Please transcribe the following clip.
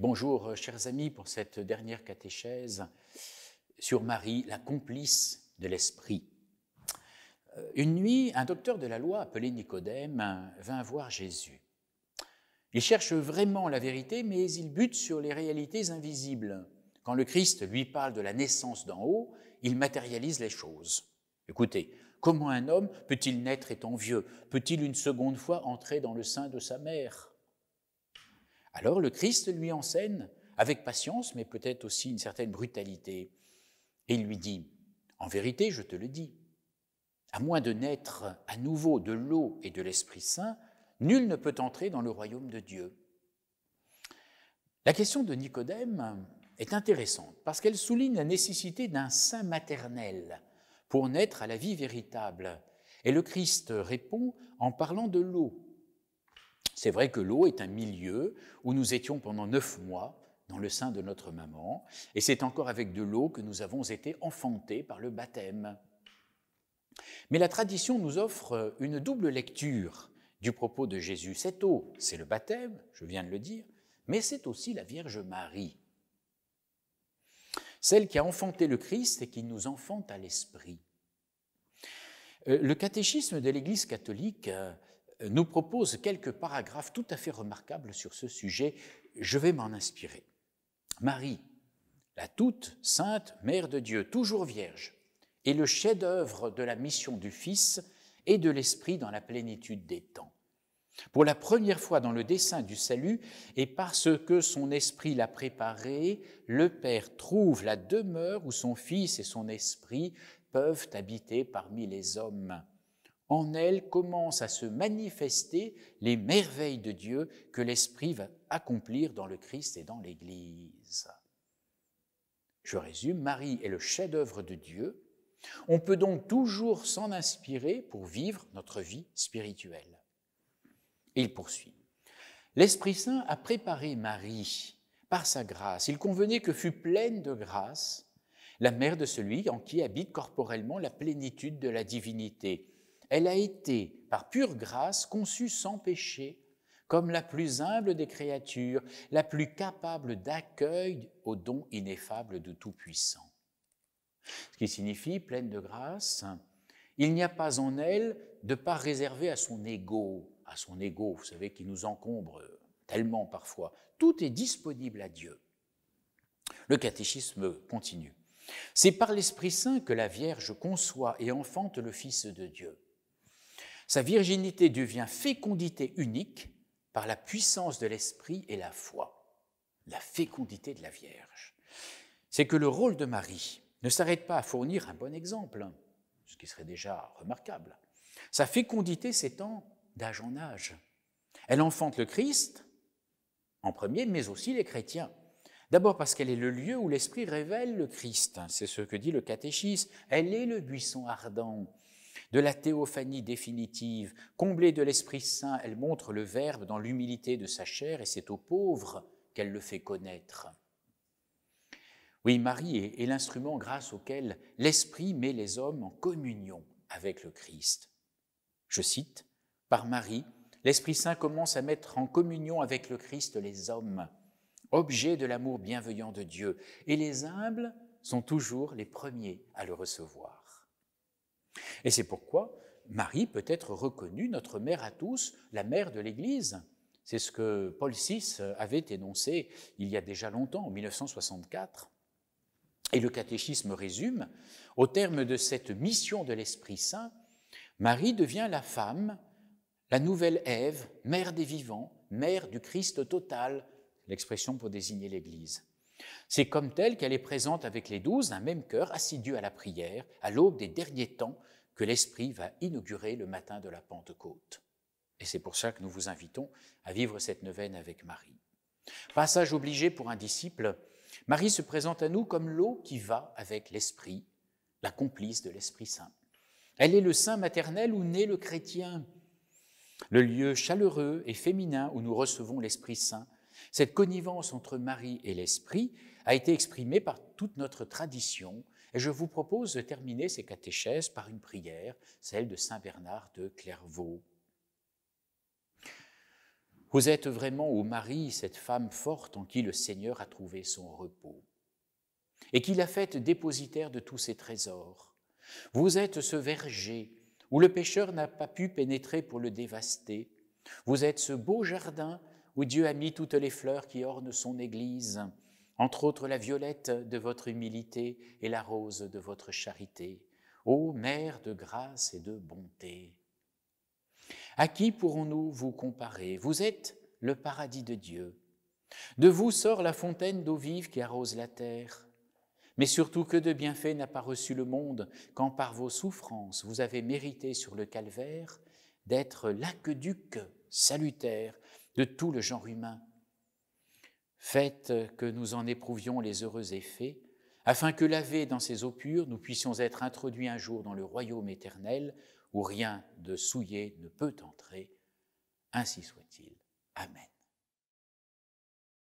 Bonjour, euh, chers amis, pour cette dernière catéchèse sur Marie, la complice de l'esprit. Euh, une nuit, un docteur de la loi appelé Nicodème vint voir Jésus. Il cherche vraiment la vérité, mais il bute sur les réalités invisibles. Quand le Christ lui parle de la naissance d'en haut, il matérialise les choses. Écoutez, comment un homme peut-il naître étant vieux Peut-il une seconde fois entrer dans le sein de sa mère alors le Christ lui enseigne, avec patience, mais peut-être aussi une certaine brutalité, et il lui dit, En vérité, je te le dis, à moins de naître à nouveau de l'eau et de l'Esprit Saint, nul ne peut entrer dans le royaume de Dieu. La question de Nicodème est intéressante parce qu'elle souligne la nécessité d'un saint maternel pour naître à la vie véritable. Et le Christ répond en parlant de l'eau c'est vrai que l'eau est un milieu où nous étions pendant neuf mois dans le sein de notre maman, et c'est encore avec de l'eau que nous avons été enfantés par le baptême. Mais la tradition nous offre une double lecture du propos de Jésus. Cette eau, c'est le baptême, je viens de le dire, mais c'est aussi la Vierge Marie, celle qui a enfanté le Christ et qui nous enfante à l'esprit. Euh, le catéchisme de l'Église catholique euh, nous propose quelques paragraphes tout à fait remarquables sur ce sujet. Je vais m'en inspirer. Marie, la toute sainte Mère de Dieu, toujours vierge, est le chef-d'œuvre de la mission du Fils et de l'Esprit dans la plénitude des temps. Pour la première fois dans le dessein du salut, et parce que son esprit l'a préparé, le Père trouve la demeure où son Fils et son esprit peuvent habiter parmi les hommes en elle commencent à se manifester les merveilles de Dieu que l'Esprit va accomplir dans le Christ et dans l'Église. Je résume, Marie est le chef-d'œuvre de Dieu. On peut donc toujours s'en inspirer pour vivre notre vie spirituelle. il poursuit. L'Esprit Saint a préparé Marie par sa grâce. Il convenait que fût pleine de grâce la mère de celui en qui habite corporellement la plénitude de la divinité elle a été, par pure grâce, conçue sans péché, comme la plus humble des créatures, la plus capable d'accueil au don ineffable du Tout-Puissant. Ce qui signifie, pleine de grâce, il n'y a pas en elle de part réservée à son ego, à son ego, vous savez, qui nous encombre tellement parfois. Tout est disponible à Dieu. Le catéchisme continue. C'est par l'Esprit Saint que la Vierge conçoit et enfante le Fils de Dieu. Sa virginité devient fécondité unique par la puissance de l'esprit et la foi, la fécondité de la Vierge. C'est que le rôle de Marie ne s'arrête pas à fournir un bon exemple, ce qui serait déjà remarquable. Sa fécondité s'étend d'âge en âge. Elle enfante le Christ, en premier, mais aussi les chrétiens. D'abord parce qu'elle est le lieu où l'Esprit révèle le Christ, hein, c'est ce que dit le catéchisme, elle est le buisson ardent de la théophanie définitive. Comblée de l'Esprit Saint, elle montre le Verbe dans l'humilité de sa chair et c'est aux pauvres qu'elle le fait connaître. Oui, Marie est l'instrument grâce auquel l'Esprit met les hommes en communion avec le Christ. Je cite, Par Marie, l'Esprit Saint commence à mettre en communion avec le Christ les hommes, objets de l'amour bienveillant de Dieu, et les humbles sont toujours les premiers à le recevoir. Et c'est pourquoi Marie peut être reconnue notre mère à tous, la mère de l'Église. C'est ce que Paul VI avait énoncé il y a déjà longtemps, en 1964. Et le catéchisme résume, au terme de cette mission de l'Esprit Saint, Marie devient la femme, la nouvelle Ève, mère des vivants, mère du Christ total, l'expression pour désigner l'Église. C'est comme telle qu'elle est présente avec les douze un même cœur, assidu à la prière, à l'aube des derniers temps que l'Esprit va inaugurer le matin de la Pentecôte. Et c'est pour ça que nous vous invitons à vivre cette neuvaine avec Marie. Passage obligé pour un disciple, Marie se présente à nous comme l'eau qui va avec l'Esprit, la complice de l'Esprit Saint. Elle est le saint maternel où naît le chrétien, le lieu chaleureux et féminin où nous recevons l'Esprit Saint cette connivence entre Marie et l'Esprit a été exprimée par toute notre tradition, et je vous propose de terminer ces catéchèses par une prière, celle de Saint Bernard de Clairvaux. Vous êtes vraiment, ô Marie, cette femme forte en qui le Seigneur a trouvé son repos, et qui l'a faite dépositaire de tous ses trésors. Vous êtes ce verger où le pécheur n'a pas pu pénétrer pour le dévaster. Vous êtes ce beau jardin où Dieu a mis toutes les fleurs qui ornent son Église, entre autres la violette de votre humilité et la rose de votre charité. Ô Mère de grâce et de bonté, à qui pourrons-nous vous comparer Vous êtes le paradis de Dieu. De vous sort la fontaine d'eau vive qui arrose la terre. Mais surtout, que de bienfaits n'a pas reçu le monde quand par vos souffrances vous avez mérité sur le calvaire d'être l'aqueduc salutaire de tout le genre humain. Faites que nous en éprouvions les heureux effets, afin que lavés dans ces eaux pures, nous puissions être introduits un jour dans le royaume éternel où rien de souillé ne peut entrer. Ainsi soit-il. Amen.